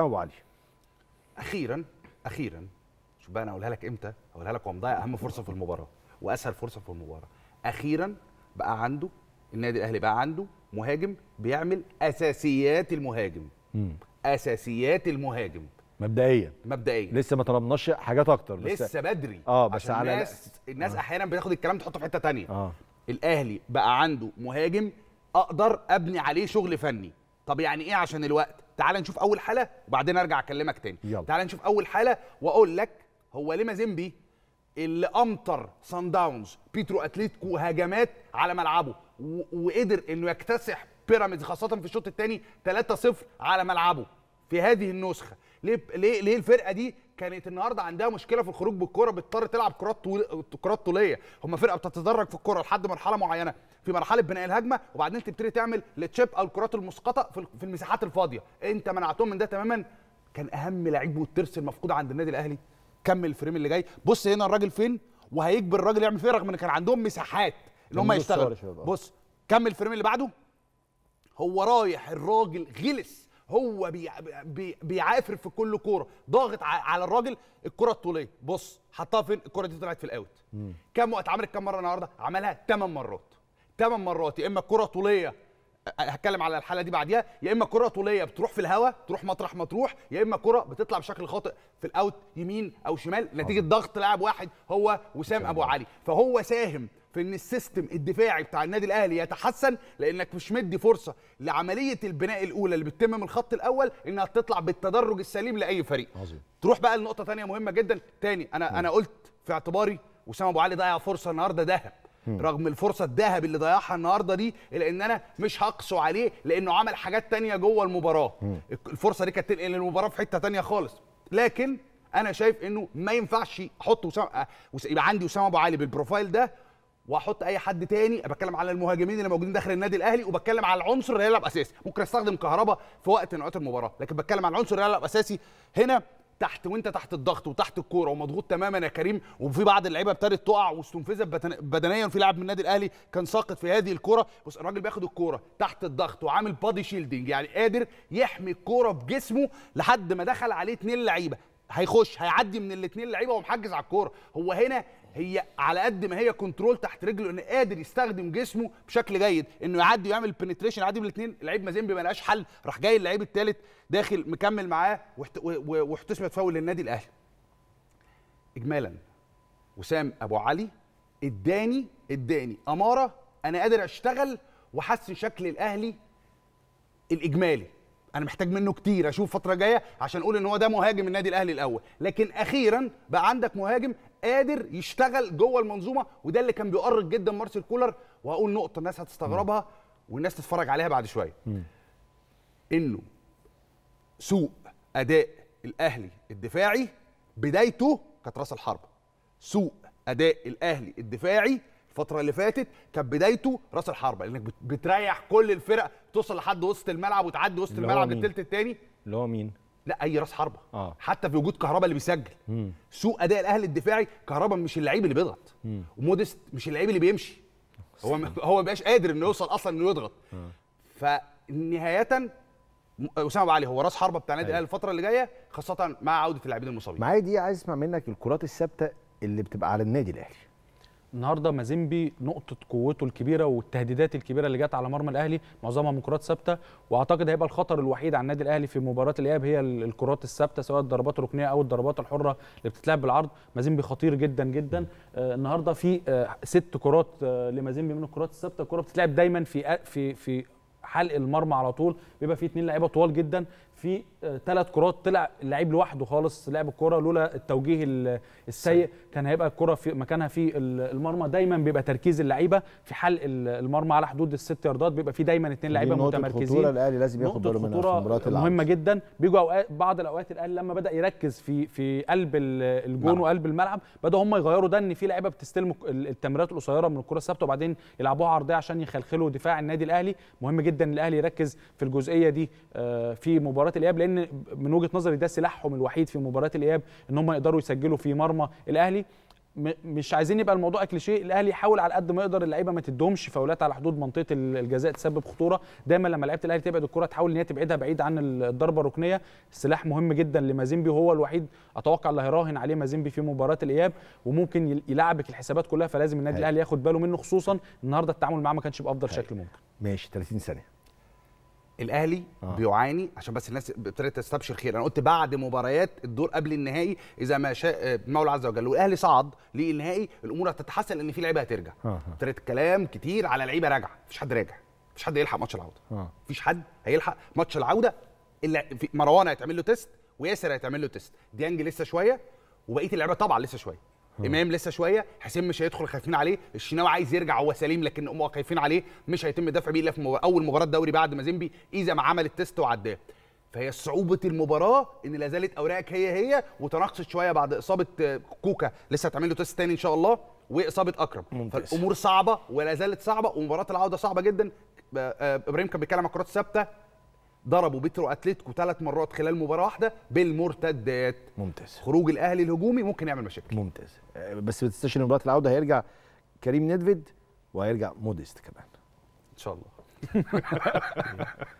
ابو علي اخيرا اخيرا شوف بقى انا اقولها لك امتى اقولها لك ومضيع اهم فرصه في المباراه واسهل فرصه في المباراه اخيرا بقى عنده النادي الاهلي بقى عنده مهاجم بيعمل اساسيات المهاجم مم. اساسيات المهاجم مبدئيا مبدئيا لسه ما طلبناش حاجات اكتر بس لسه بدري اه بس على الناس الناس آه. احيانا بتاخد الكلام تحطه في حته ثانيه آه. الاهلي بقى عنده مهاجم اقدر ابني عليه شغل فني طب يعني ايه عشان الوقت تعال نشوف اول حاله وبعدين ارجع اكلمك تاني يلا. تعال نشوف اول حاله واقول لك هو ليه مازيمبي اللي امطر سان داونز بيترو اتليتيكو هجمات على ملعبه وقدر انه يكتسح بيراميدز خاصه في الشوط الثاني 3-0 على ملعبه في هذه النسخه ليه ليه ليه الفرقه دي كانت النهارده عندها مشكله في الخروج بالكره بتضطر تلعب كرات طول كرات طوليه هم فرقه بتتدرج في الكره لحد مرحله معينه في مرحله بناء الهجمه وبعدين تبتدي تعمل التشيب او الكرات المسقطه في المساحات الفاضيه انت منعتهم من ده تماما كان اهم لعيب والترس المفقود عند النادي الاهلي كمل الفريم اللي جاي بص هنا الراجل فين وهيجبر الراجل يعمل فيه رغم ان كان عندهم مساحات ان هم يشتغلوا بص كمل الفريم اللي بعده هو رايح الراجل غلس هو بي بي بيعافر في كل كوره ضاغط على الراجل الكره الطوليه بص حطها فين الكره دي طلعت في الاوت كام عملت كام مره النهارده عملها 8 مرات 8 مرات يا اما كره طوليه هتكلم على الحاله دي بعديها يا اما كره طوليه بتروح في الهواء تروح مطرح ما تروح يا اما كره بتطلع بشكل خاطئ في الاوت يمين او شمال نتيجه ضغط لاعب واحد هو وسام ابو علي فهو ساهم في ان السيستم الدفاعي بتاع النادي الاهلي يتحسن لانك مش مدي فرصه لعمليه البناء الاولى اللي بتتم من الخط الاول انها تطلع بالتدرج السليم لاي فريق عظيم. تروح بقى لنقطه ثانيه مهمه جدا تاني انا م. انا قلت في اعتباري وسام ابو علي ضيع فرصه النهارده ذهب رغم الفرصه الذهب اللي ضيعها النهارده دي الا ان انا مش هقسو عليه لانه عمل حاجات تانية جوه المباراه م. الفرصه دي كانت تنقل المباراه في حته تانية خالص لكن انا شايف انه ما ينفعش احط وسام آه، يبقى عندي اسامه ابو علي بالبروفايل ده واحط اي حد تاني بتكلم على المهاجمين اللي موجودين داخل النادي الاهلي وبتكلم على العنصر اللي هيلعب اساسي ممكن استخدم كهربا في وقت نقاط المباراه لكن بتكلم على العنصر اللي هيلعب اساسي هنا تحت وانت تحت الضغط وتحت الكوره ومضغوط تماما يا كريم وفي بعض اللعيبه ابتدت تقع واستنفذت بدنيا في لاعب من النادي الاهلي كان ساقط في هذه الكوره بص الراجل بياخد الكوره تحت الضغط وعامل بادي شيلدنج يعني قادر يحمي الكوره بجسمه لحد ما دخل عليه اثنين لعيبه هيخش هيعدي من الاثنين لعيبه ومحجز على الكوره هو هنا هي على قد ما هي كنترول تحت رجله ان قادر يستخدم جسمه بشكل جيد انه يعدي ويعمل بنتريشن يعدي من الاثنين لعيب مازين ما لقاش حل راح جاي اللعيب الثالث داخل مكمل معاه واحتسبت فاول للنادي الاهلي اجمالا وسام ابو علي اداني اداني اماره انا قادر اشتغل واحسن شكل الاهلي الاجمالي انا محتاج منه كتير اشوف فتره جايه عشان اقول ان هو ده مهاجم النادي الاهلي الاول لكن اخيرا بقى عندك مهاجم قادر يشتغل جوه المنظومه وده اللي كان بيؤرق جدا مارسيل كولر وهقول نقطه الناس هتستغربها والناس تتفرج عليها بعد شويه انه سوء اداء الاهلي الدفاعي بدايته كانت راس الحربه سوء اداء الاهلي الدفاعي الفتره اللي فاتت كانت بدايته راس الحربه لانك بتريح كل الفرق توصل لحد وسط الملعب وتعدي وسط الملعب للثلث الثاني اللي هو مين لا اي راس حربه آه. حتى في وجود كهربا اللي بيسجل مم. سوء اداء الاهلي الدفاعي كهربا مش اللعيب اللي بيضغط وموديست مش اللعيب اللي بيمشي هو هو ما قادر انه يوصل اصلا انه يضغط آه. فنهايه اسامه ابو علي هو راس حربه بتاع النادي أيوه. الاهلي الفتره اللي جايه خاصه مع عوده اللاعبين المصابين معايا دي عايز اسمع منك الكرات الثابته اللي بتبقى على النادي الاهلي النهارده مازيمبي نقطه قوته الكبيره والتهديدات الكبيره اللي جت على مرمى الاهلي معظمها من كرات ثابته واعتقد هيبقى الخطر الوحيد على النادي الاهلي في مباراه الاياب هي الكرات الثابته سواء الضربات الركنيه او الضربات الحره اللي بتتلعب بالعرض مازيمبي خطير جدا جدا آه، النهارده في آه، ست كرات آه، لمازيمبي من الكرات الثابته الكره بتتلعب دايما في في في حلق المرمى على طول بيبقى فيه اتنين لعيبه طوال جدا في ثلاث آه، كرات طلع اللعيب لوحده خالص لعب الكره لولا التوجيه السيء كان هيبقى الكره في مكانها في المرمى دايما بيبقى تركيز اللعيبه في حلق المرمى على حدود الست ياردات بيبقى في دايما اثنين لعيبه متمركزين خطوره الاهلي لازم ياخد باله منها في العرض. مهمه جدا بيجوا اوقات بعض الاوقات الاهلي لما بدا يركز في في قلب الجون نعم. وقلب الملعب بداوا هم يغيروا ده ان في لعيبه بتستلم التمريرات القصيره من الكره الثابته وبعدين يلعبوها عرضيه عشان يخلخلوا دفاع النادي الاهلي مهم جدا الاهلي يركز في الجزئيه دي آه، في مباراه مباراه الاياب لان من وجهه نظري ده سلاحهم الوحيد في مباراه الاياب ان هم يقدروا يسجلوا في مرمى الاهلي مش عايزين يبقى الموضوع كليشيه الاهلي يحاول على قد ما يقدر اللعيبه ما تدهمش فاولات على حدود منطقه الجزاء تسبب خطوره دايما لما لعيبه الاهلي تبعد الكره تحاول ان هي تبعدها بعيد عن الضربه الركنيه سلاح مهم جدا لمازيمبي وهو الوحيد اتوقع اللي هيراهن عليه مازيمبي في مباراه الاياب وممكن يلعبك الحسابات كلها فلازم النادي الاهلي ياخد باله منه خصوصا النهارده التعامل معاه ما كانش بافضل شكل ممكن ماشي 30 ثانيه الاهلي آه. بيعاني عشان بس الناس ابتدت تستبشر خير انا قلت بعد مباريات الدور قبل النهائي اذا ما شاء المولى عز وجل والاهلي صعد للنهائي الامور هتتحسن لان في لعيبه هترجع آه، آه. ابتدت آه. كلام كتير على لعيبه راجعه مفيش حد راجع مفيش حد يلحق ماتش العوده آه. مفيش حد هيلحق ماتش العوده الا مروان هيتعمل له تيست وياسر هيتعمل له تيست ديانج لسه شويه وبقيه اللعيبه طبعا لسه شويه آه. امام لسه شويه حسين مش هيدخل خايفين عليه الشناوي عايز يرجع هو سليم لكن هم خايفين عليه مش هيتم الدفع بيه الا في اول مباراه دوري بعد ما زيمبي اذا ما عمل التيست وعداه فهي صعوبه المباراه ان لا زالت اوراقك هي هي وتناقصت شويه بعد اصابه آه، كوكا لسه هتعمل له تيست تاني ان شاء الله واصابه اكرم ممتاز. فالامور صعبه ولا زالت صعبه ومباراه العوده صعبه جدا آه، ابراهيم كان بيتكلم على الكرات الثابته ضربوا بيترو اتلتيكو ثلاث مرات خلال مباراه واحده بالمرتدات ممتاز خروج الاهلي الهجومي ممكن يعمل مشاكل ممتاز آه، بس بتستشير ان مباراه العوده هيرجع كريم ندفيد وهيرجع موديست كمان ان شاء الله